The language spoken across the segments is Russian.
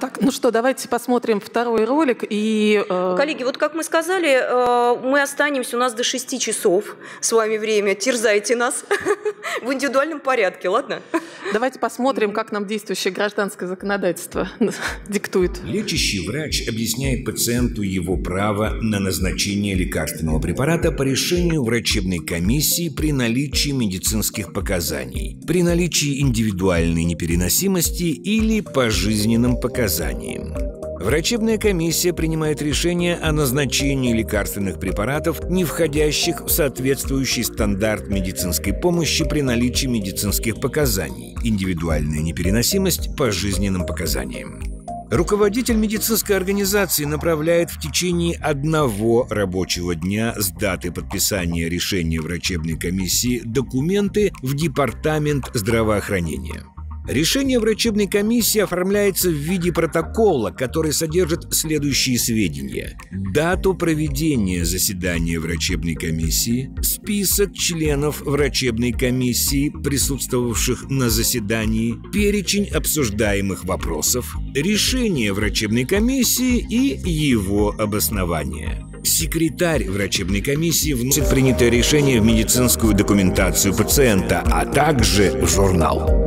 Так, ну что, давайте посмотрим второй ролик. И, э... Коллеги, вот как мы сказали, э, мы останемся, у нас до 6 часов с вами время, терзайте нас в индивидуальном порядке, ладно? Давайте посмотрим, как нам действующее гражданское законодательство диктует. Лечащий врач объясняет пациенту его право на назначение лекарственного препарата по решению врачебной комиссии при наличии медицинских показаний, при наличии индивидуальной непереносимости или по жизненным показании показаниям. Врачебная комиссия принимает решение о назначении лекарственных препаратов, не входящих в соответствующий стандарт медицинской помощи при наличии медицинских показаний, индивидуальная непереносимость по жизненным показаниям. Руководитель медицинской организации направляет в течение одного рабочего дня с даты подписания решения врачебной комиссии документы в Департамент здравоохранения. Решение врачебной комиссии оформляется в виде протокола, который содержит следующие сведения. Дату проведения заседания врачебной комиссии, список членов врачебной комиссии, присутствовавших на заседании, перечень обсуждаемых вопросов, решение врачебной комиссии и его обоснование. Секретарь врачебной комиссии вносит принятое решение в медицинскую документацию пациента, а также в журнал.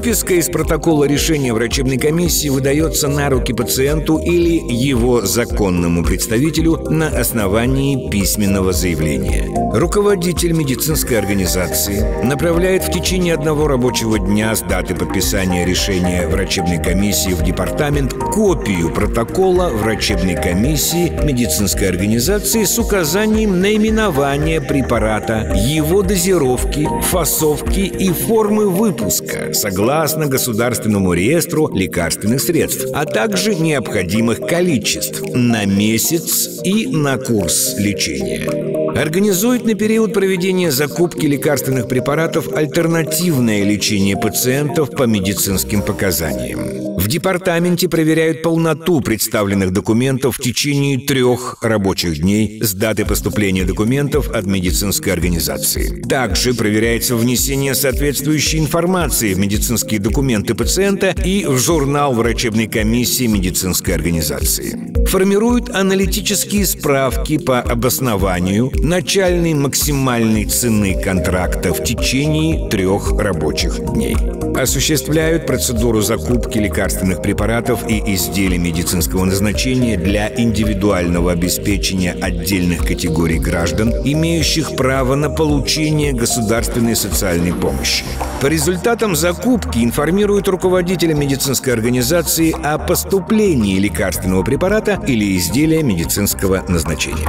Выписка из протокола решения врачебной комиссии выдается на руки пациенту или его законному представителю на основании письменного заявления. Руководитель медицинской организации направляет в течение одного рабочего дня с даты подписания решения врачебной комиссии в департамент копию протокола врачебной комиссии медицинской организации с указанием наименования препарата, его дозировки, фасовки и формы выпуска, согласно согласно Государственному реестру лекарственных средств, а также необходимых количеств на месяц и на курс лечения. Организует на период проведения закупки лекарственных препаратов альтернативное лечение пациентов по медицинским показаниям. В департаменте проверяют полноту представленных документов в течение трех рабочих дней с даты поступления документов от медицинской организации. Также проверяется внесение соответствующей информации в медицинские документы пациента и в журнал врачебной комиссии медицинской организации. Формируют аналитические справки по обоснованию начальной максимальной цены контракта в течение трех рабочих дней осуществляют процедуру закупки лекарственных препаратов и изделий медицинского назначения для индивидуального обеспечения отдельных категорий граждан, имеющих право на получение государственной социальной помощи. По результатам закупки информируют руководителя медицинской организации о поступлении лекарственного препарата или изделия медицинского назначения.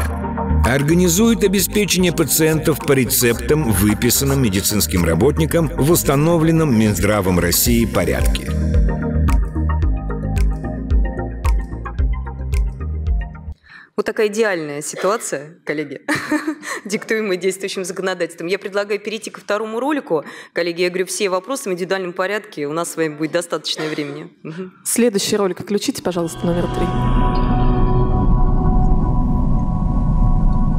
Организует обеспечение пациентов по рецептам, выписанным медицинским работникам в установленном Минздравом России порядке. Вот такая идеальная ситуация, коллеги, диктуемая действующим законодательством. Я предлагаю перейти ко второму ролику. Коллеги, я говорю, все вопросы в индивидуальном порядке. У нас с вами будет достаточное времени. Следующий ролик включите, пожалуйста, номер три.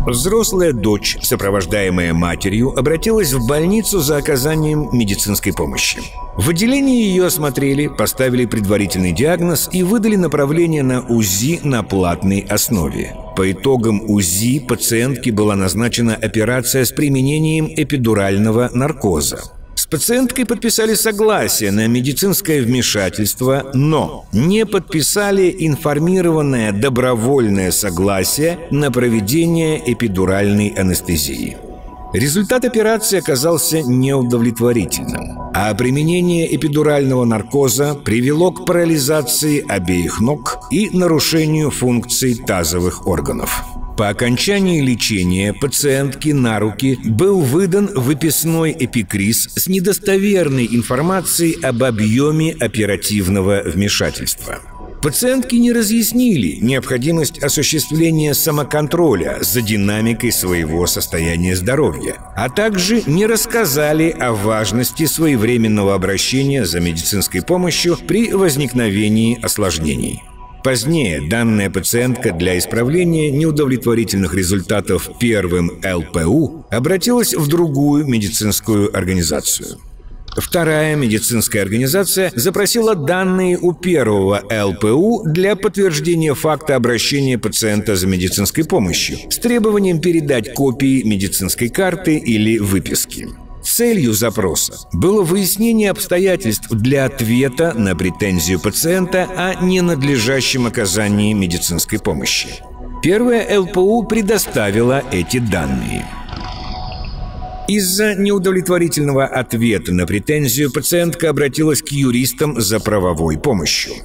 Взрослая дочь, сопровождаемая матерью, обратилась в больницу за оказанием медицинской помощи. В отделении ее осмотрели, поставили предварительный диагноз и выдали направление на УЗИ на платной основе. По итогам УЗИ пациентке была назначена операция с применением эпидурального наркоза пациенткой подписали согласие на медицинское вмешательство, но не подписали информированное добровольное согласие на проведение эпидуральной анестезии. Результат операции оказался неудовлетворительным, а применение эпидурального наркоза привело к парализации обеих ног и нарушению функций тазовых органов. По окончании лечения пациентке на руки был выдан выписной эпикриз с недостоверной информацией об объеме оперативного вмешательства. Пациентки не разъяснили необходимость осуществления самоконтроля за динамикой своего состояния здоровья, а также не рассказали о важности своевременного обращения за медицинской помощью при возникновении осложнений. Позднее данная пациентка для исправления неудовлетворительных результатов первым ЛПУ обратилась в другую медицинскую организацию. Вторая медицинская организация запросила данные у первого ЛПУ для подтверждения факта обращения пациента за медицинской помощью с требованием передать копии медицинской карты или выписки. Целью запроса было выяснение обстоятельств для ответа на претензию пациента о ненадлежащем оказании медицинской помощи. Первая ЛПУ предоставила эти данные. Из-за неудовлетворительного ответа на претензию пациентка обратилась к юристам за правовой помощью –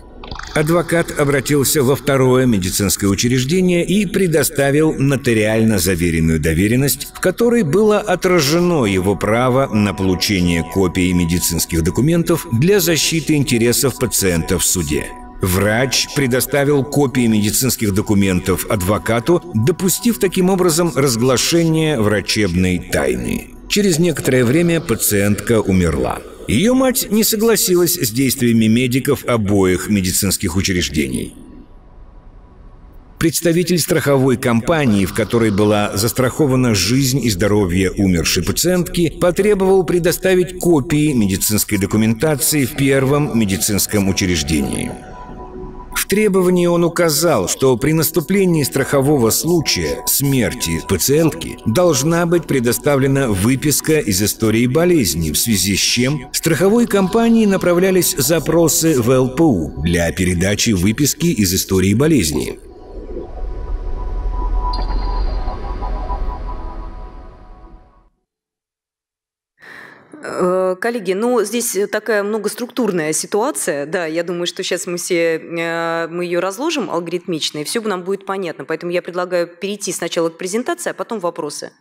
Адвокат обратился во второе медицинское учреждение и предоставил нотариально заверенную доверенность, в которой было отражено его право на получение копий медицинских документов для защиты интересов пациента в суде. Врач предоставил копии медицинских документов адвокату, допустив таким образом разглашение врачебной тайны. Через некоторое время пациентка умерла. Ее мать не согласилась с действиями медиков обоих медицинских учреждений. Представитель страховой компании, в которой была застрахована жизнь и здоровье умершей пациентки, потребовал предоставить копии медицинской документации в первом медицинском учреждении требовании он указал, что при наступлении страхового случая смерти пациентки должна быть предоставлена выписка из истории болезни, в связи с чем страховой компании направлялись запросы в ЛПУ для передачи выписки из истории болезни. Э, коллеги, ну здесь э, такая многоструктурная ситуация, да, я думаю, что сейчас мы все, э, мы ее разложим алгоритмично, и все нам будет понятно, поэтому я предлагаю перейти сначала к презентации, а потом вопросы.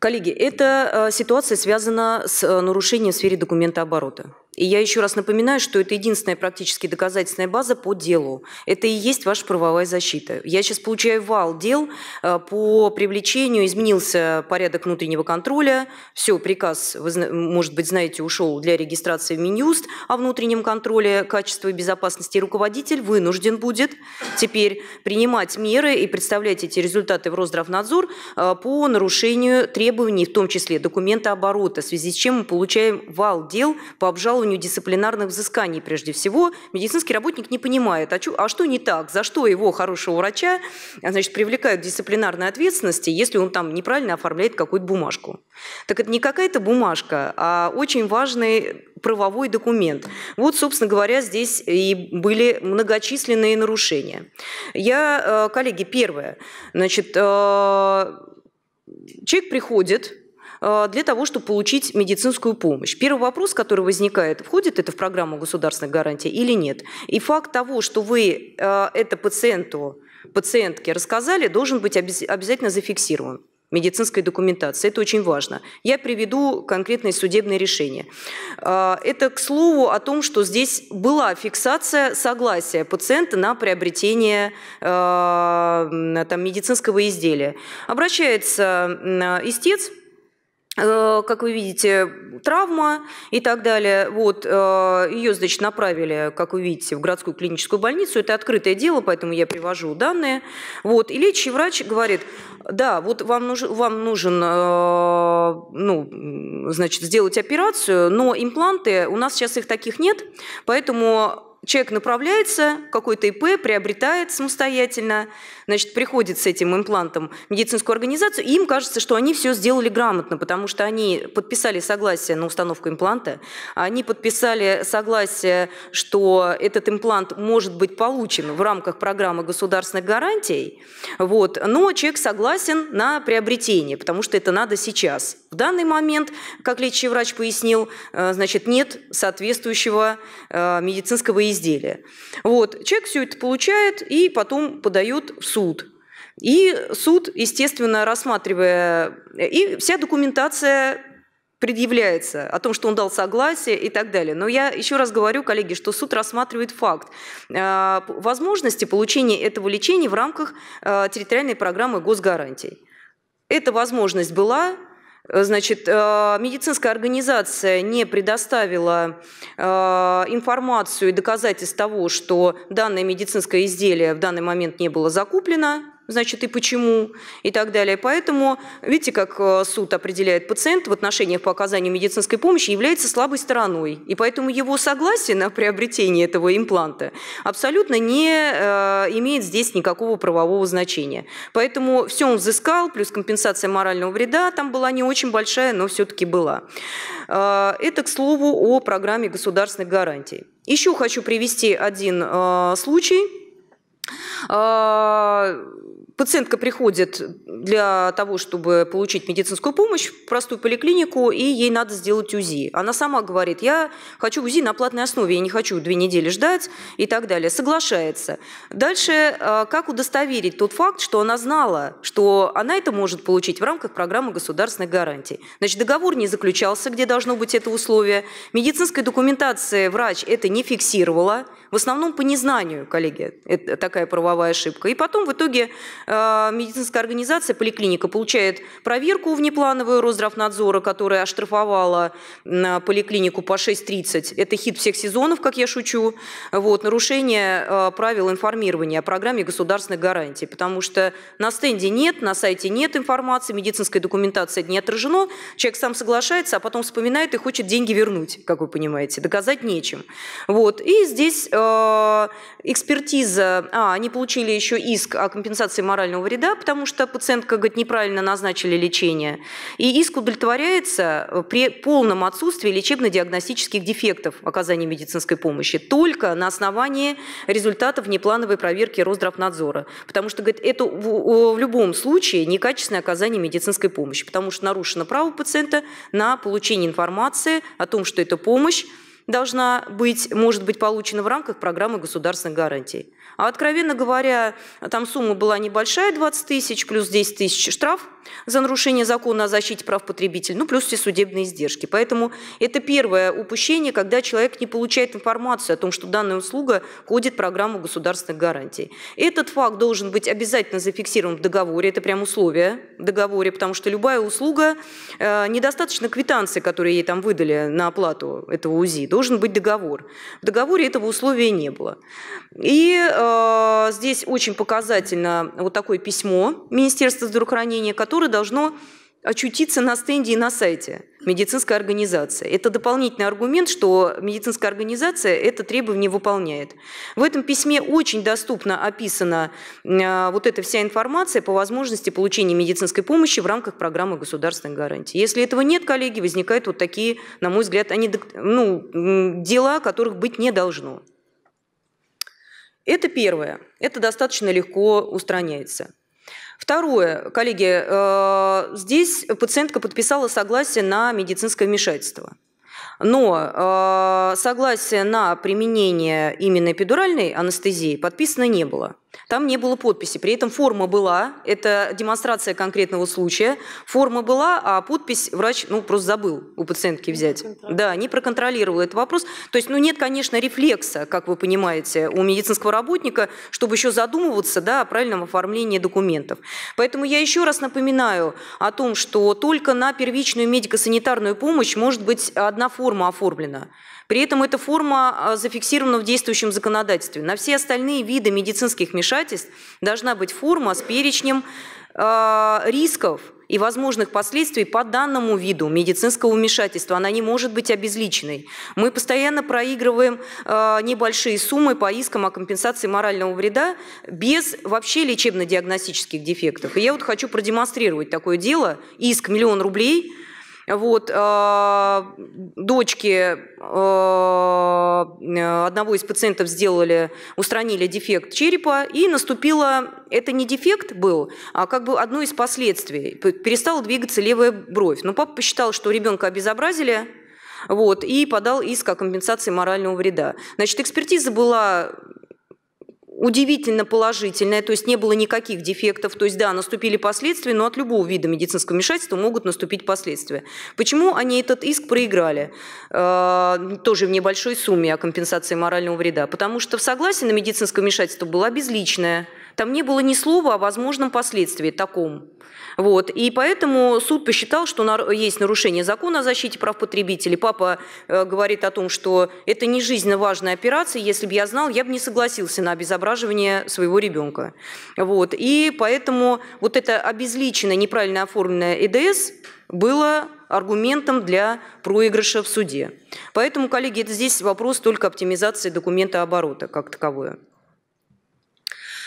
Коллеги, эта ситуация связана с нарушением в сфере документа оборота. И я еще раз напоминаю, что это единственная практически доказательная база по делу. Это и есть ваша правовая защита. Я сейчас получаю вал дел э, по привлечению, изменился порядок внутреннего контроля, все, приказ, вы, может быть, знаете, ушел для регистрации в Минюст о внутреннем контроле качества и безопасности, руководитель вынужден будет теперь принимать меры и представлять эти результаты в Росздравнадзор э, по нарушению требований, в том числе документа оборота, в связи с чем мы получаем вал дел по обжалованию уровню дисциплинарных взысканий прежде всего. Медицинский работник не понимает, а, чё, а что не так, за что его хорошего врача значит, привлекают к дисциплинарной ответственности, если он там неправильно оформляет какую-то бумажку. Так это не какая-то бумажка, а очень важный правовой документ. Вот, собственно говоря, здесь и были многочисленные нарушения. Я, э, коллеги, первое. Значит, э, человек приходит, Э, для того, чтобы получить медицинскую помощь. Первый вопрос, который возникает, входит это в программу государственных гарантий или нет. И факт того, что вы э, это пациенту, пациентке рассказали, должен быть обязательно зафиксирован медицинской документации. Это очень важно. Я приведу конкретные судебные решения. Э, это, к слову, о том, что здесь была фиксация согласия пациента на приобретение там, медицинского изделия. Обращается истец, Э, как вы видите, травма и так далее. Вот, э, ее, значит, направили, как вы видите, в городскую клиническую больницу. Это открытое дело, поэтому я привожу данные. Вот, и лечащий врач говорит, да, вот вам, нуж, вам нужен, э, ну, значит, сделать операцию, но импланты, у нас сейчас их таких нет, поэтому человек направляется, какой-то ИП приобретает самостоятельно, значит, приходит с этим имплантом в медицинскую организацию, и им кажется, что они все сделали грамотно, потому что они подписали согласие на установку импланта, они подписали согласие, что этот имплант может быть получен в рамках программы государственных гарантий, вот, но человек согласен на приобретение, потому что это надо сейчас. В данный момент, как лечащий врач пояснил, э, значит, нет соответствующего э, медицинского на изделие. Вот. Человек все это получает и потом подает в суд. И суд, естественно, рассматривая... И вся документация предъявляется о том, что он дал согласие и так далее. Но я еще раз говорю, коллеги, что суд рассматривает факт э, возможности получения этого лечения в рамках э, территориальной программы госгарантий. Эта возможность была, Э, значит, э, медицинская организация не предоставила э, информацию и доказательств того, что данное медицинское изделие в данный момент не было закуплено, значит, и почему, и так далее. Поэтому, видите, как э, суд определяет пациент в отношениях по оказанию медицинской помощи является слабой стороной. И поэтому его согласие на приобретение этого импланта абсолютно не э, имеет здесь никакого правового значения. Поэтому все он взыскал, плюс компенсация морального вреда там была не очень большая, но все-таки была. Э, это, к слову, о программе государственных гарантий. Еще хочу привести один случай. Пациентка приходит для того, чтобы получить медицинскую помощь в простую поликлинику, и ей надо сделать УЗИ. Она сама говорит, я хочу УЗИ на платной основе, я не хочу две недели ждать и так далее. Соглашается. Дальше, э, как удостоверить тот факт, что она знала, что она это может получить в рамках программы государственных гарантий? Значит, договор не заключался, где должно быть это условие. Медицинской документации врач это не фиксировала, в основном по незнанию, коллеги, это такая правовая ошибка. И потом в итоге э, медицинская организация, поликлиника получает проверку внеплановую Росздравнадзора, которая оштрафовала поликлинику по 6.30. Это хит всех сезонов, как я шучу. Вот, нарушение э, правил информирования о программе государственных гарантий, потому что на стенде нет, на сайте нет информации, медицинская документация не отражено, человек сам соглашается, а потом вспоминает и хочет деньги вернуть, как вы понимаете, доказать нечем. Вот. И здесь э, Э, экспертиза, а, они получили еще иск о компенсации морального вреда, потому что пациентка, говорит, неправильно назначили лечение. И иск удовлетворяется э, при полном отсутствии лечебно-диагностических дефектов оказания медицинской помощи, только на основании результатов неплановой проверки Росздравнадзора. Потому что, говорит, это в, в любом случае некачественное оказание медицинской помощи, потому что нарушено право пациента на получение информации о том, что это помощь, должна быть, может быть получена в рамках программы государственных гарантий. А откровенно говоря, там сумма была небольшая, 20 тысяч, плюс 10 тысяч штраф за нарушение закона о защите прав потребителей, ну плюс все судебные издержки. Поэтому это первое упущение, когда человек не получает информацию о том, что данная услуга входит в программу государственных гарантий. Этот факт должен быть обязательно зафиксирован в договоре, это прям условие в договоре, потому что любая услуга, э, недостаточно квитанции, которые ей там выдали на оплату этого УЗИ, должен быть договор. В договоре этого условия не было. И э, э, здесь очень показательно вот такое письмо Министерства здравоохранения, которое должно очутиться на стенде и на сайте медицинской организации. Это дополнительный аргумент, что медицинская организация это требование выполняет. В этом письме очень доступно описана э, вот эта вся информация по возможности получения медицинской помощи в рамках программы государственной гарантии. Если этого нет, коллеги, возникают вот такие, на мой взгляд, они, ну, дела, которых быть не должно. Это первое. Это достаточно легко устраняется. Второе, коллеги, э, здесь пациентка подписала согласие на медицинское вмешательство. Но э, согласие на применение именно эпидуральной анестезии подписано не было. Там не было подписи. При этом форма была, это демонстрация конкретного случая. Форма была, а подпись врач ну, просто забыл у пациентки взять. да, не проконтролировал этот вопрос. То есть, ну нет, конечно, рефлекса, как вы понимаете, у медицинского работника, чтобы еще задумываться да, о правильном оформлении документов. Поэтому я еще раз напоминаю о том, что только на первичную медико-санитарную помощь может быть одна форма оформлена. При этом эта форма а, зафиксирована в действующем законодательстве. На все остальные виды медицинских вмешательств должна быть форма с перечнем э, рисков и возможных последствий по данному виду медицинского вмешательства. Она не может быть обезличенной. Мы постоянно проигрываем э, небольшие суммы по искам о компенсации морального вреда без вообще лечебно-диагностических дефектов. И я вот хочу продемонстрировать такое дело, иск миллион рублей – вот, э, дочки э, одного из пациентов сделали, устранили дефект черепа, и наступило, это не дефект был, а как бы одно из последствий. Перестала двигаться левая бровь. Но папа посчитал, что ребенка обезобразили, вот, и подал иск о компенсации морального вреда. Значит, экспертиза была удивительно положительная, то есть не было никаких дефектов, то есть да, наступили последствия, но от любого вида медицинского вмешательства могут наступить последствия. Почему они этот иск проиграли? Э, тоже в небольшой сумме о компенсации морального вреда. Потому что в согласии на медицинское вмешательство было безличное. Там не было ни слова о возможном последствии таком. Вот. И поэтому суд посчитал, что есть нарушение закона о защите прав потребителей. Папа э, говорит о том, что это не жизненно важная операция. Если бы я знал, я бы не согласился на обезображивание своего ребенка. Вот. И поэтому вот это обезличенное, неправильно оформленное ЭДС было аргументом для проигрыша в суде. Поэтому, коллеги, это здесь вопрос только оптимизации документа оборота как таковое.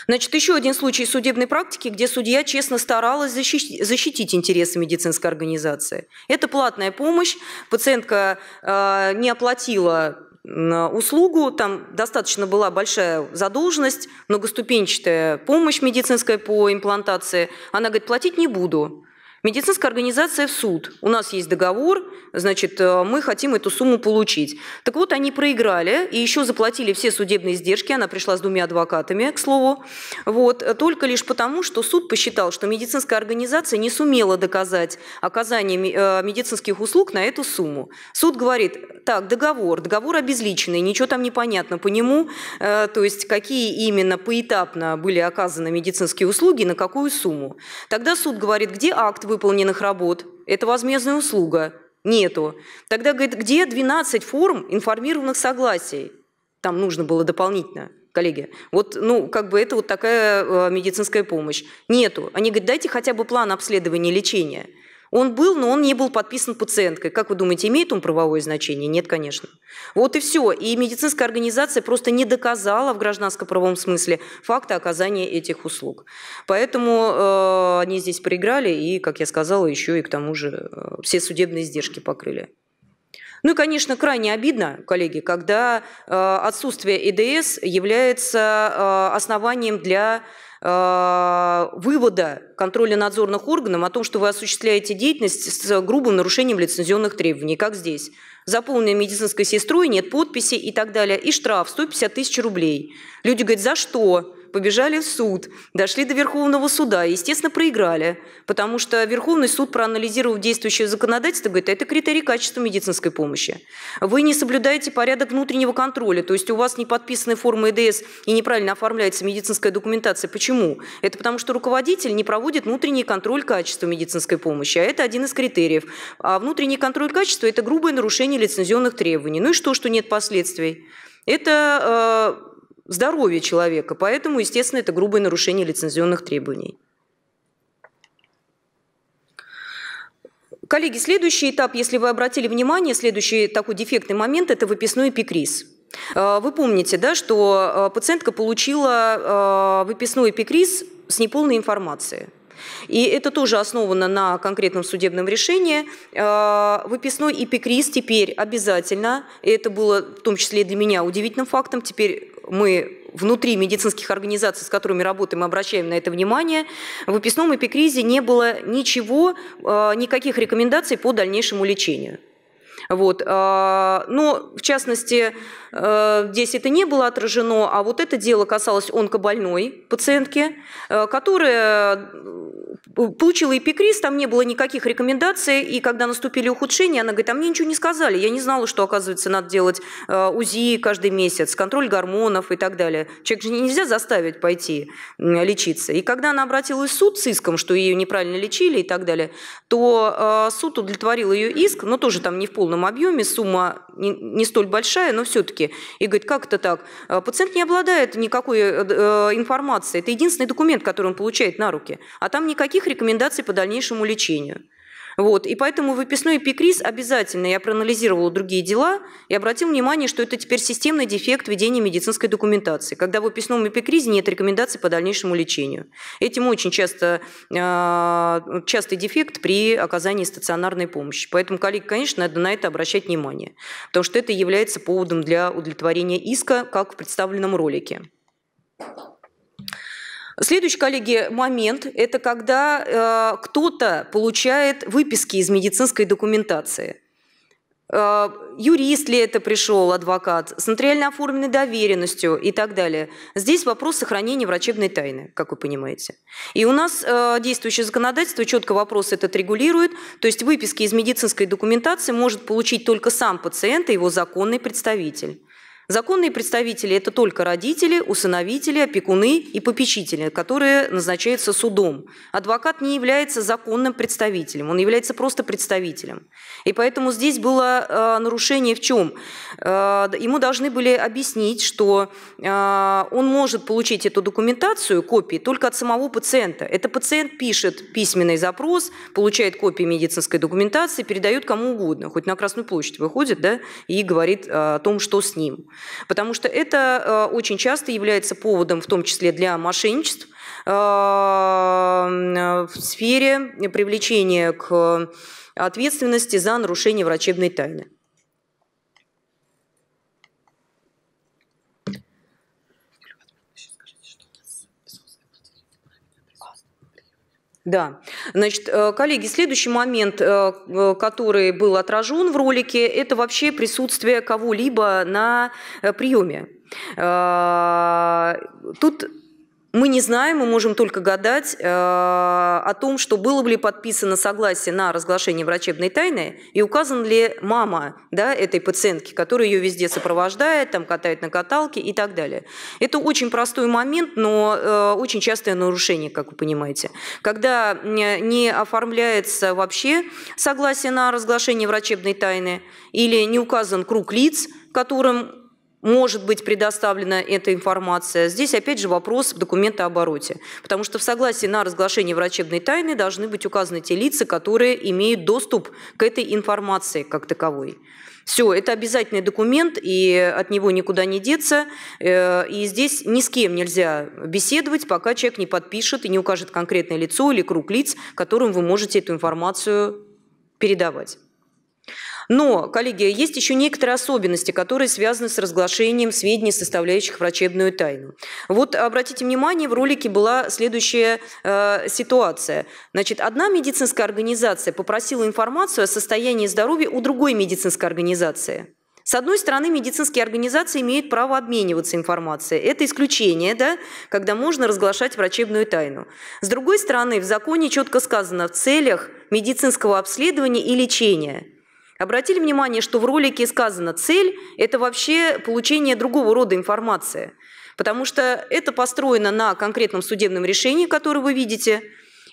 Значит, еще один случай судебной практики, где судья честно старалась защитить, защитить интересы медицинской организации. Это платная помощь, пациентка э, не оплатила э, услугу, там достаточно была большая задолженность, многоступенчатая помощь медицинская по имплантации. Она говорит, платить не буду. Медицинская организация в суд. У нас есть договор, значит, э, мы хотим эту сумму получить. Так вот, они проиграли и еще заплатили все судебные издержки. Она пришла с двумя адвокатами, к слову. Вот, э, только лишь потому, что суд посчитал, что медицинская организация не сумела доказать оказание э, медицинских услуг на эту сумму. Суд говорит, так, договор, договор обезличенный, ничего там не понятно по нему, то есть какие именно поэтапно были оказаны медицинские услуги, на какую сумму. Тогда суд говорит, где акт выполненных работ. Это возмездная услуга. Нету. Тогда, говорит, где 12 форм информированных согласий? Там нужно было дополнительно коллеги. Вот, ну, как бы это вот такая э, медицинская помощь. Нету. Они говорят, дайте хотя бы план обследования и лечения. Он был, но он не был подписан пациенткой. Как вы думаете, имеет он правовое значение? Нет, конечно. Вот и все. И медицинская организация просто не доказала в гражданско-правом смысле факта оказания этих услуг. Поэтому э, они здесь проиграли и, как я сказала, еще и к тому же э, все судебные издержки покрыли. Ну и, конечно, крайне обидно, коллеги, когда э, отсутствие ИДС э является э, основанием для Э, вывода контроля надзорных органов о том, что вы осуществляете деятельность с грубым нарушением лицензионных требований, как здесь. За полной медицинской сестрой нет подписи и так далее. И штраф 150 тысяч рублей. Люди говорят, за что? побежали в суд, дошли до Верховного суда и, естественно, проиграли, потому что Верховный суд, проанализировав действующее законодательство, говорит, это критерий качества медицинской помощи. Вы не соблюдаете порядок внутреннего контроля, то есть у вас не подписаны формы ЭДС и неправильно оформляется медицинская документация. Почему? Это потому что руководитель не проводит внутренний контроль качества медицинской помощи, а это один из критериев. А внутренний контроль качества – это грубое нарушение лицензионных требований. Ну и что, что нет последствий? Это э, здоровье человека. Поэтому, естественно, это грубое нарушение лицензионных требований. Коллеги, следующий этап, если вы обратили внимание, следующий такой дефектный момент – это выписной эпикриз. А, вы помните, да, что а, пациентка получила а, выписной эпикриз с неполной информацией. И это тоже основано на конкретном судебном решении. Выписной эпикриз теперь обязательно, и это было в том числе для меня удивительным фактом, теперь мы внутри медицинских организаций, с которыми работаем, обращаем на это внимание, в выписном эпикризе не было ничего, э, никаких рекомендаций по дальнейшему лечению. Вот. А, но, в частности, э, здесь это не было отражено, а вот это дело касалось онкобольной пациентки, э, которая э, получила эпикриз, там не было никаких рекомендаций, и когда наступили ухудшения, она говорит, а мне ничего не сказали, я не знала, что, оказывается, надо делать УЗИ каждый месяц, контроль гормонов и так далее. Человек же нельзя заставить пойти лечиться. И когда она обратилась в суд с иском, что ее неправильно лечили и так далее, то суд удовлетворил ее иск, но тоже там не в полном полном объеме, сумма не, не столь большая, но все-таки. И говорит, как это так? Э, пациент не обладает никакой э, э, информацией. Это единственный документ, который он получает на руки. А там никаких рекомендаций по дальнейшему лечению. Вот. И поэтому выписной эпикриз обязательно. Я проанализировала другие дела и обратил внимание, что это теперь системный дефект ведения медицинской документации, когда в выписном эпикризе нет рекомендаций по дальнейшему лечению. Этим очень часто, э, частый дефект при оказании стационарной помощи. Поэтому, коллеги, конечно, надо на это обращать внимание, потому что это является поводом для удовлетворения иска, как в представленном ролике. Следующий, коллеги, момент – это когда э, кто-то получает выписки из медицинской документации. Э, юрист ли это пришел, адвокат, с нотариально оформленной доверенностью и так далее. Здесь вопрос сохранения врачебной тайны, как вы понимаете. И у нас э, действующее законодательство четко вопрос этот регулирует, то есть выписки из медицинской документации может получить только сам пациент и его законный представитель. Законные представители – это только родители, усыновители, опекуны и попечители, которые назначаются судом. Адвокат не является законным представителем, он является просто представителем. И поэтому здесь было э, нарушение в чем? Э, ему должны были объяснить, что э, он может получить эту документацию, копии, только от самого пациента. Это пациент пишет письменный запрос, получает копии медицинской документации, передает кому угодно, хоть на Красную площадь выходит да, и говорит э, о том, что с ним. Потому что это э, очень часто является поводом, в том числе для мошенничеств, э, в сфере привлечения к ответственности за нарушение врачебной тайны. Да. Значит, э, коллеги, следующий момент, э, э, который был отражен в ролике, это вообще присутствие кого-либо на приеме. Тут мы не знаем, мы можем только гадать э, о том, что было ли подписано согласие на разглашение врачебной тайны и указан ли мама да, этой пациентки, которая ее везде сопровождает, там, катает на каталке и так далее. Это очень простой момент, но э, очень частое нарушение, как вы понимаете. Когда не оформляется вообще согласие на разглашение врачебной тайны или не указан круг лиц, которым может быть предоставлена эта информация. Здесь опять же вопрос в документообороте, потому что в согласии на разглашение врачебной тайны должны быть указаны те лица, которые имеют доступ к этой информации как таковой. Все, это обязательный документ, и от него никуда не деться. Э, и здесь ни с кем нельзя беседовать, пока человек не подпишет и не укажет конкретное лицо или круг лиц, которым вы можете эту информацию передавать. Но, коллеги, есть еще некоторые особенности, которые связаны с разглашением сведений, составляющих врачебную тайну. Вот обратите внимание, в ролике была следующая э, ситуация. Значит, одна медицинская организация попросила информацию о состоянии здоровья у другой медицинской организации. С одной стороны, медицинские организации имеют право обмениваться информацией. Это исключение, да, когда можно разглашать врачебную тайну. С другой стороны, в законе четко сказано в целях медицинского обследования и лечения – Обратили внимание, что в ролике сказано «цель» – это вообще получение другого рода информации, потому что это построено на конкретном судебном решении, которое вы видите,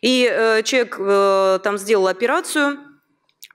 и э, человек э, там сделал операцию –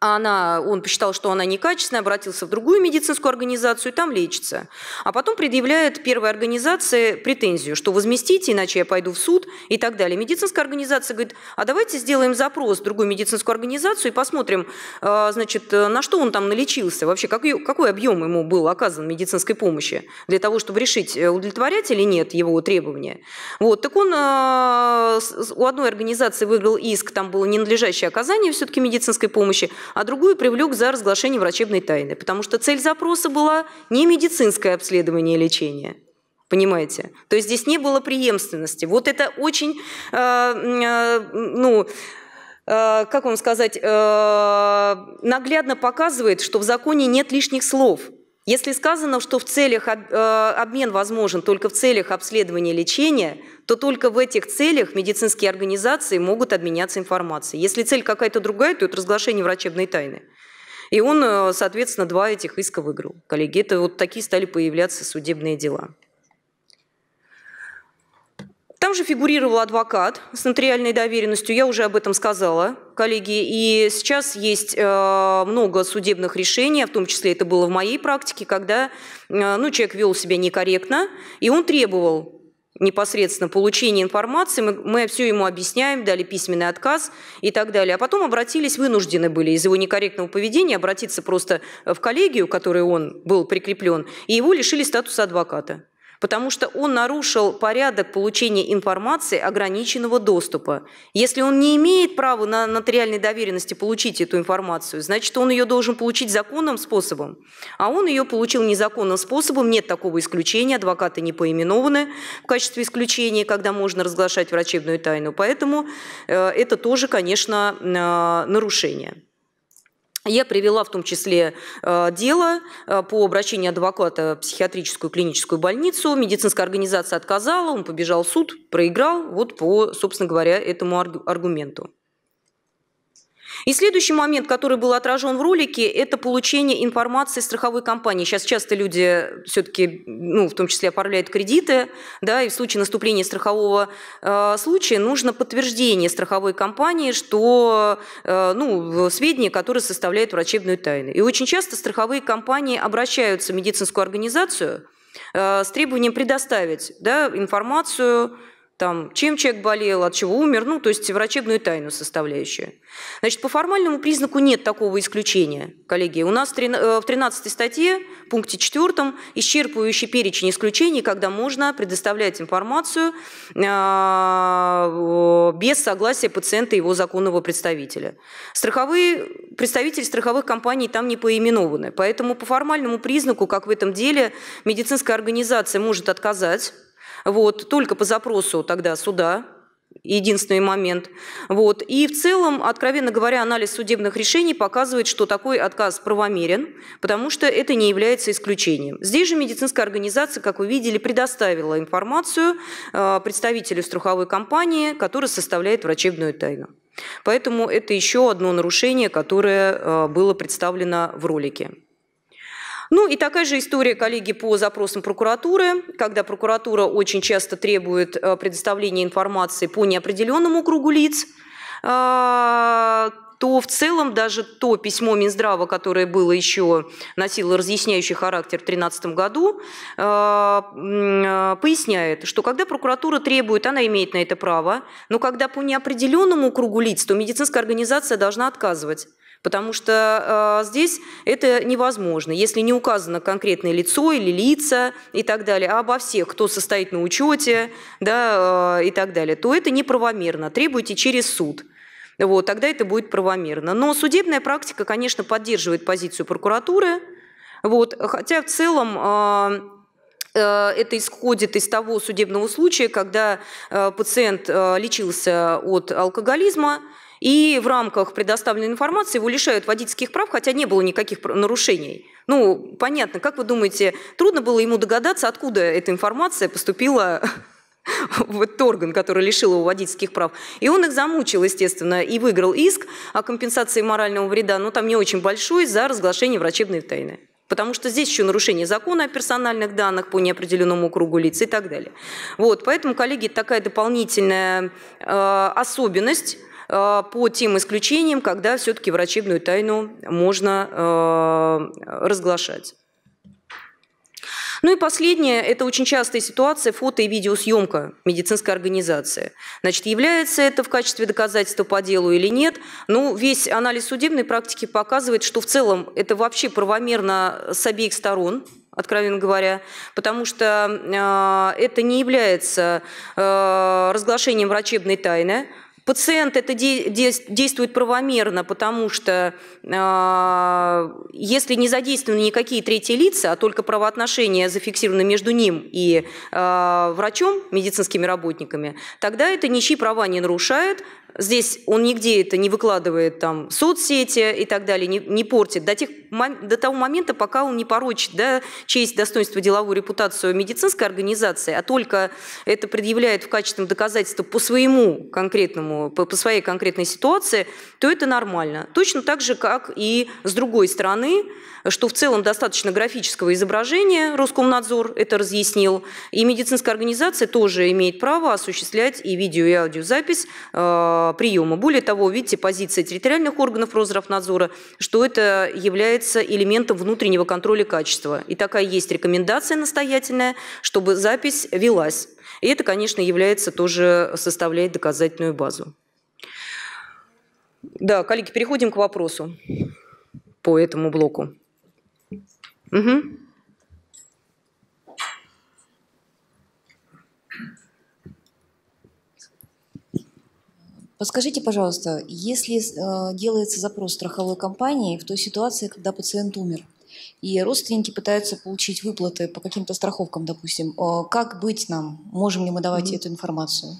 а она, он посчитал, что она некачественная, обратился в другую медицинскую организацию и там лечится. А потом предъявляет первой организации претензию, что возместите, иначе я пойду в суд и так далее. Медицинская организация говорит, а давайте сделаем запрос в другую медицинскую организацию и посмотрим, а, значит, на что он там налечился, вообще какой, какой объем ему был оказан медицинской помощи для того, чтобы решить, э, удовлетворять или нет его требования. Вот, так он а, у одной организации выиграл иск, там было ненадлежащее оказание все-таки медицинской помощи, а другую привлек за разглашение врачебной тайны, потому что цель запроса была не медицинское обследование и лечение. Понимаете? То есть здесь не было преемственности. Вот это очень, э, э, ну, э, как вам сказать, э, наглядно показывает, что в законе нет лишних слов. Если сказано, что в целях э, обмен возможен только в целях обследования лечения, то только в этих целях медицинские организации могут обменяться информацией. Если цель какая-то другая, то это разглашение врачебной тайны. И он, э, соответственно, два этих иска выиграл. Коллеги, это вот такие стали появляться судебные дела. Там же фигурировал адвокат с нотариальной доверенностью, я уже об этом сказала, коллеги. И сейчас есть э, много судебных решений, в том числе это было в моей практике, когда э, ну, человек вел себя некорректно, и он требовал непосредственно получение информации, мы, мы все ему объясняем, дали письменный отказ и так далее. А потом обратились, вынуждены были из его некорректного поведения обратиться просто в коллегию, к которой он был прикреплен, и его лишили статуса адвоката потому что он нарушил порядок получения информации ограниченного доступа. Если он не имеет права на нотариальной доверенности получить эту информацию, значит, он ее должен получить законным способом. А он ее получил незаконным способом, нет такого исключения, адвокаты не поименованы в качестве исключения, когда можно разглашать врачебную тайну. Поэтому э, это тоже, конечно, э, нарушение. Я привела в том числе э, дело э, по обращению адвоката в психиатрическую клиническую больницу. Медицинская организация отказала, он побежал в суд, проиграл вот по, собственно говоря, этому аргументу. И следующий момент, который был отражен в ролике, это получение информации страховой компании. Сейчас часто люди все-таки, ну, в том числе, оформляют кредиты, да, и в случае наступления страхового э, случая нужно подтверждение страховой компании, что, э, ну, сведения, которые составляют врачебную тайну. И очень часто страховые компании обращаются в медицинскую организацию э, с требованием предоставить да, информацию, там, чем человек болел, от чего умер, ну, то есть врачебную тайну составляющую. Значит, по формальному признаку нет такого исключения, коллеги. У нас в 13 э, статье, пункте 4, исчерпывающий перечень исключений, когда можно предоставлять информацию а, э, без согласия пациента и его законного представителя. Страховые, представители страховых компаний там не поименованы, поэтому по формальному признаку, как в этом деле, медицинская организация может отказать вот, только по запросу тогда суда, единственный момент. Вот. И в целом, откровенно говоря, анализ судебных решений показывает, что такой отказ правомерен, потому что это не является исключением. Здесь же медицинская организация, как вы видели, предоставила информацию э, представителю страховой компании, которая составляет врачебную тайну. Поэтому это еще одно нарушение, которое э, было представлено в ролике. Ну и такая же история, коллеги, по запросам прокуратуры, когда прокуратура очень часто требует э, предоставления информации по неопределенному кругу лиц, а, то в целом даже то письмо Минздрава, которое было еще, носило разъясняющий характер в 2013 году, а, а, поясняет, что когда прокуратура требует, она имеет на это право, но когда по неопределенному кругу лиц, то медицинская организация должна отказывать потому что э, здесь это невозможно, если не указано конкретное лицо или лица и так далее, а обо всех, кто состоит на учете да, э, и так далее, то это неправомерно. Требуйте через суд. Вот, тогда это будет правомерно. Но судебная практика, конечно, поддерживает позицию прокуратуры, вот, хотя в целом э, э это исходит из того судебного случая, когда э, пациент э, лечился от алкоголизма, и в рамках предоставленной информации его лишают водительских прав, хотя не было никаких нарушений. Ну, понятно, как вы думаете, трудно было ему догадаться, откуда эта информация поступила в этот орган, который лишил его водительских прав. И он их замучил, естественно, и выиграл иск о компенсации морального вреда, но там не очень большой, за разглашение врачебной тайны. Потому что здесь еще нарушение закона о персональных данных по неопределенному кругу лиц и так далее. Вот, поэтому, коллеги, такая дополнительная э, особенность – Э, по тем исключениям, когда все-таки врачебную тайну можно э, разглашать. Ну и последнее, это очень частая ситуация фото- и видеосъемка медицинской организации. Значит, является это в качестве доказательства по делу или нет? Ну, весь анализ судебной практики показывает, что в целом это вообще правомерно с обеих сторон, откровенно говоря, потому что э, это не является э, разглашением врачебной тайны, Пациент это действует правомерно, потому что э, если не задействованы никакие третьи лица, а только правоотношения зафиксированы между ним и э, врачом, медицинскими работниками, тогда это ничьи права не нарушает, Здесь он нигде это не выкладывает там соцсети и так далее, не, не портит до, тех, до того момента, пока он не порочит да, честь, достоинство, деловую репутацию медицинской организации, а только это предъявляет в качестве доказательства по своему конкретному, по, по своей конкретной ситуации, то это нормально. Точно так же, как и с другой стороны, что в целом достаточно графического изображения, Роскомнадзор это разъяснил, и медицинская организация тоже имеет право осуществлять и видео, и аудиозапись э, приема. Более того, видите, позиция территориальных органов Росздравнадзора, что это является элементом внутреннего контроля качества. И такая есть рекомендация настоятельная, чтобы запись велась. И это, конечно, является тоже составляет доказательную базу. Да, коллеги, переходим к вопросу по этому блоку. Угу. Подскажите, пожалуйста, если э, делается запрос страховой компании в той ситуации, когда пациент умер, и родственники пытаются получить выплаты по каким-то страховкам, допустим. Э, как быть нам? Можем ли мы давать mm-hmm. эту информацию?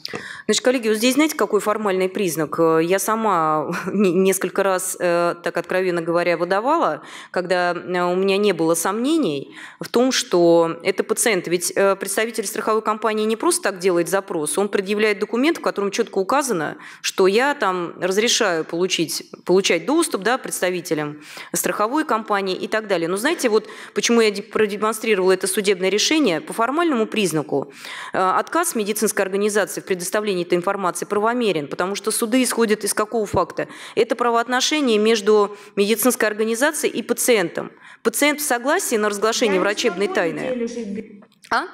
Значит, коллеги, вот здесь знаете, какой формальный признак? Э, я сама несколько раз, э, так откровенно говоря, выдавала, когда у меня не было сомнений в том, что это пациент. Ведь представитель страховой компании не просто так делает запрос, он предъявляет документ, в котором четко указано, что я там разрешаю получить, получать доступ да, представителям страховой компании и так далее. Но знаете, знаете, вот почему я продемонстрировала это судебное решение? По формальному признаку э, отказ медицинской организации в предоставлении этой информации правомерен, потому что суды исходят из какого факта? Это правоотношение между медицинской организацией и пациентом. Пациент в согласии на разглашение я врачебной тайны. А?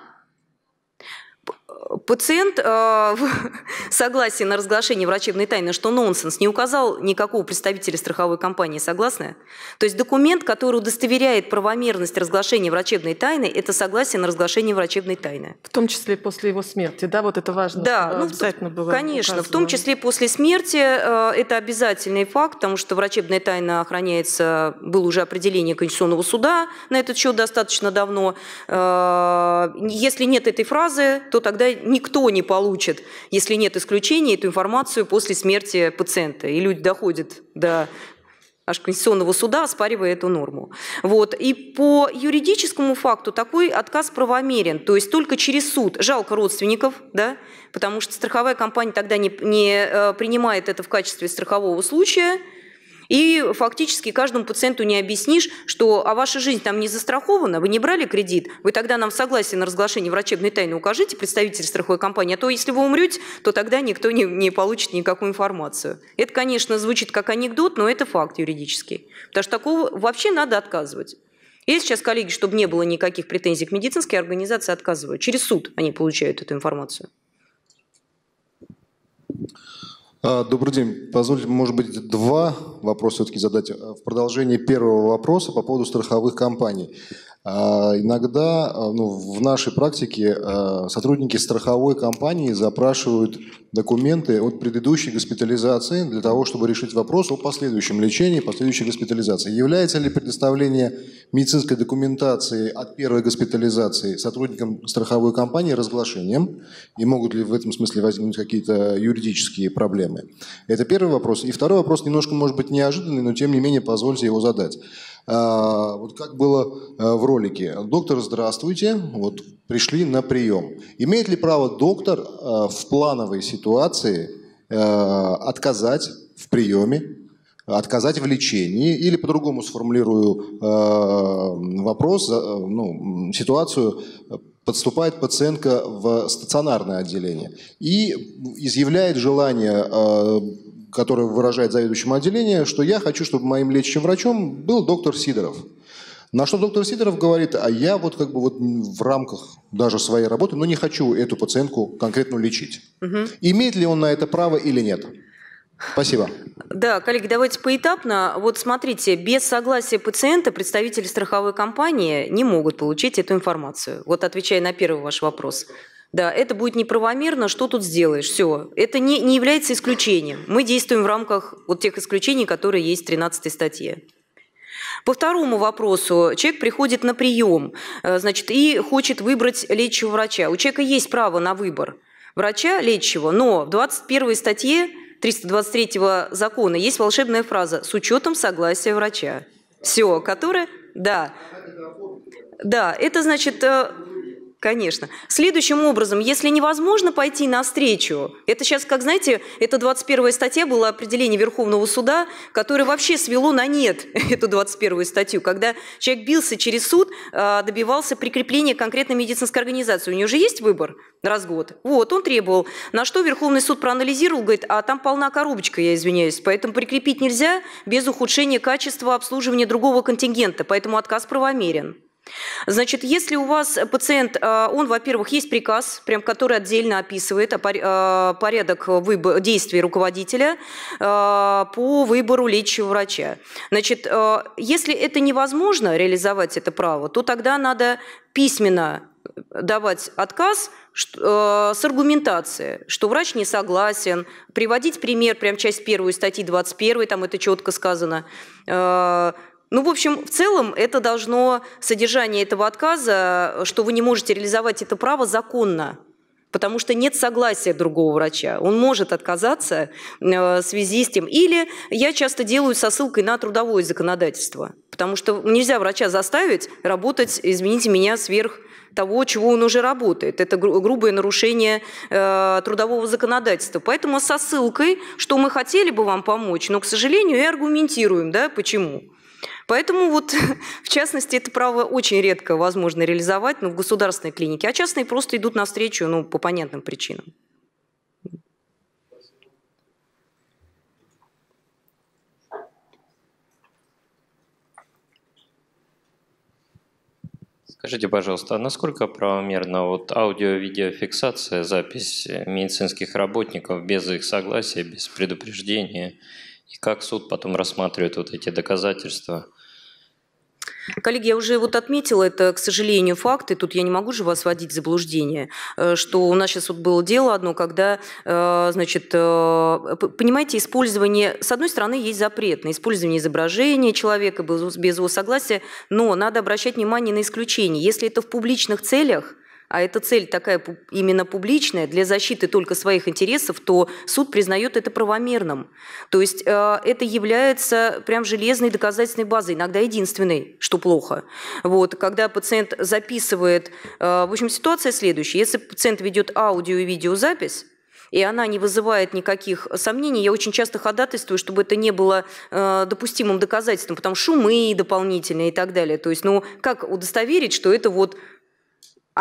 Пациент э, согласен на разглашение врачебной тайны, что нонсенс, не указал никакого представителя страховой компании, согласны? То есть документ, который удостоверяет правомерность разглашения врачебной тайны, это согласие на разглашение врачебной тайны. В том числе после его смерти, да, вот это важно. Да, ну, обязательно было. Конечно, указано. в том числе после смерти э, это обязательный факт, потому что врачебная тайна охраняется, было уже определение Конституционного суда на этот счет достаточно давно. Э, если нет этой фразы, то тогда никто не получит, если нет исключения, эту информацию после смерти пациента. И люди доходят до аж Конституционного суда, оспаривая эту норму. Вот. И по юридическому факту такой отказ правомерен. То есть только через суд. Жалко родственников, да, потому что страховая компания тогда не, не э, принимает это в качестве страхового случая – и фактически каждому пациенту не объяснишь, что а ваша жизнь там не застрахована, вы не брали кредит, вы тогда нам согласие на разглашение врачебной тайны укажите, представитель страховой компании, а то если вы умрете, то тогда никто не, не получит никакую информацию. Это, конечно, звучит как анекдот, но это факт юридический. Потому что такого вообще надо отказывать. Я сейчас, коллеги, чтобы не было никаких претензий к медицинской организации, отказываю. Через суд они получают эту информацию. А, добрый день. Позвольте, может быть, два вопроса все-таки задать а, в продолжение первого вопроса по поводу страховых компаний. А, иногда а, ну, в нашей практике а, сотрудники страховой компании запрашивают документы от предыдущей госпитализации для того, чтобы решить вопрос о последующем лечении, последующей госпитализации. Является ли предоставление медицинской документации от первой госпитализации сотрудникам страховой компании разглашением? И могут ли в этом смысле возникнуть какие-то юридические проблемы? Это первый вопрос. И второй вопрос немножко, может быть, неожиданный, но тем не менее позвольте его задать. А, вот как было а, в ролике. Доктор, здравствуйте, вот пришли на прием. Имеет ли право доктор а, в плановой ситуации отказать в приеме, отказать в лечении, или по-другому сформулирую вопрос, ну, ситуацию, подступает пациентка в стационарное отделение и изъявляет желание который выражает заведующему отделение, что я хочу, чтобы моим лечащим врачом был доктор Сидоров. На что доктор Сидоров говорит, а я вот как бы вот в рамках даже своей работы, но не хочу эту пациентку конкретно лечить. Угу. Имеет ли он на это право или нет? Спасибо. Да, коллеги, давайте поэтапно. Вот смотрите, без согласия пациента представители страховой компании не могут получить эту информацию. Вот отвечая на первый ваш вопрос. Да, это будет неправомерно, что тут сделаешь? Все. Это не, не является исключением. Мы действуем в рамках вот тех исключений, которые есть в 13 статье. По второму вопросу. Человек приходит на прием э, значит, и хочет выбрать лечащего врача. У человека есть право на выбор врача лечащего, но в 21 статье 323 закона есть волшебная фраза «с учетом согласия врача». Все, которое, да, да, это значит, э, Конечно. Следующим образом, если невозможно пойти навстречу, это сейчас, как знаете, это 21 статья было определение Верховного суда, которое вообще свело на нет эту 21 статью, когда человек бился через суд, а, добивался прикрепления конкретной медицинской организации. У него же есть выбор раз в год. Вот, он требовал. На что Верховный суд проанализировал, говорит, а там полна коробочка, я извиняюсь, поэтому прикрепить нельзя без ухудшения качества обслуживания другого контингента, поэтому отказ правомерен. Значит, если у вас пациент, э, он, во-первых, есть приказ, прям который отдельно описывает а, э, порядок выбор, действий руководителя э, по выбору лечащего врача. Значит, если это невозможно реализовать это право, то тогда надо письменно давать отказ с аргументацией, что врач не согласен, приводить пример, прям часть первую статьи 21, там это четко сказано, ну, в общем, в целом это должно, содержание этого отказа, э, что вы не можете реализовать это право законно, потому что нет согласия другого врача. Он может отказаться э, в связи с тем. Или я часто делаю со ссылкой на трудовое законодательство, потому что нельзя врача заставить работать, извините меня, сверх того, чего он уже работает. Это грубое нарушение э, трудового законодательства. Поэтому со ссылкой, что мы хотели бы вам помочь, но, к сожалению, и аргументируем, да, почему. Поэтому вот, в частности, это право очень редко возможно реализовать ну, в государственной клинике, а частные просто идут навстречу ну, по понятным причинам. Скажите, пожалуйста, а насколько правомерна вот аудио-видеофиксация, запись медицинских работников без их согласия, без предупреждения? И как суд потом рассматривает вот эти доказательства – Коллеги, я уже вот отметила, это, к сожалению, факты, тут я не могу же вас вводить в заблуждение, э, что у нас сейчас вот было дело одно, когда, э, значит, э, понимаете, использование, с одной стороны, есть запрет на использование изображения человека без его согласия, но надо обращать внимание на исключения. Если это в публичных целях, а эта цель такая именно публичная, для защиты только своих интересов, то суд признает это правомерным. То есть э, это является прям железной доказательной базой, иногда единственной, что плохо. Вот, когда пациент записывает... Э, в общем, ситуация следующая. Если пациент ведет аудио и видеозапись, и она не вызывает никаких сомнений, я очень часто ходатайствую, чтобы это не было э, допустимым доказательством, потому что шумы дополнительные и так далее. То есть, ну, как удостоверить, что это вот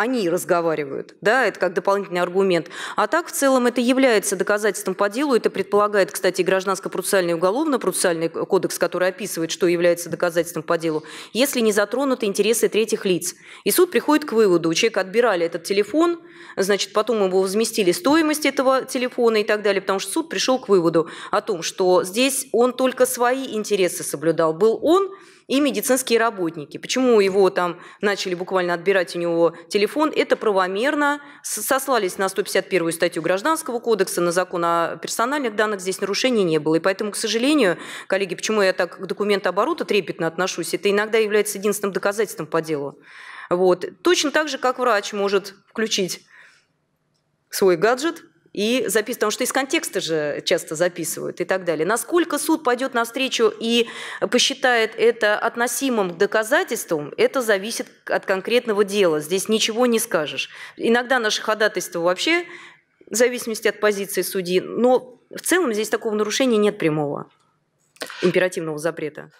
они разговаривают. Да, это как дополнительный аргумент. А так, в целом, это является доказательством по делу. Это предполагает, кстати, гражданско-процессуальный и уголовно-процессуальный кодекс, который описывает, что является доказательством по делу, если не затронуты интересы третьих лиц. И суд приходит к выводу, у человека отбирали этот телефон, значит, потом его возместили стоимость этого телефона и так далее, потому что суд пришел к выводу о том, что здесь он только свои интересы соблюдал. Был он и медицинские работники. Почему его там начали буквально отбирать у него телефон? Это правомерно. Сослались на 151 статью Гражданского кодекса, на закон о персональных данных. Здесь нарушений не было. И поэтому, к сожалению, коллеги, почему я так к оборота трепетно отношусь, это иногда является единственным доказательством по делу. Вот. Точно так же, как врач может включить свой гаджет – и записывают, потому что из контекста же часто записывают и так далее. Насколько суд пойдет навстречу и посчитает это относимым к доказательствам, это зависит от конкретного дела. Здесь ничего не скажешь. Иногда наши ходатайства вообще в зависимости от позиции судьи, но в целом здесь такого нарушения нет прямого императивного запрета.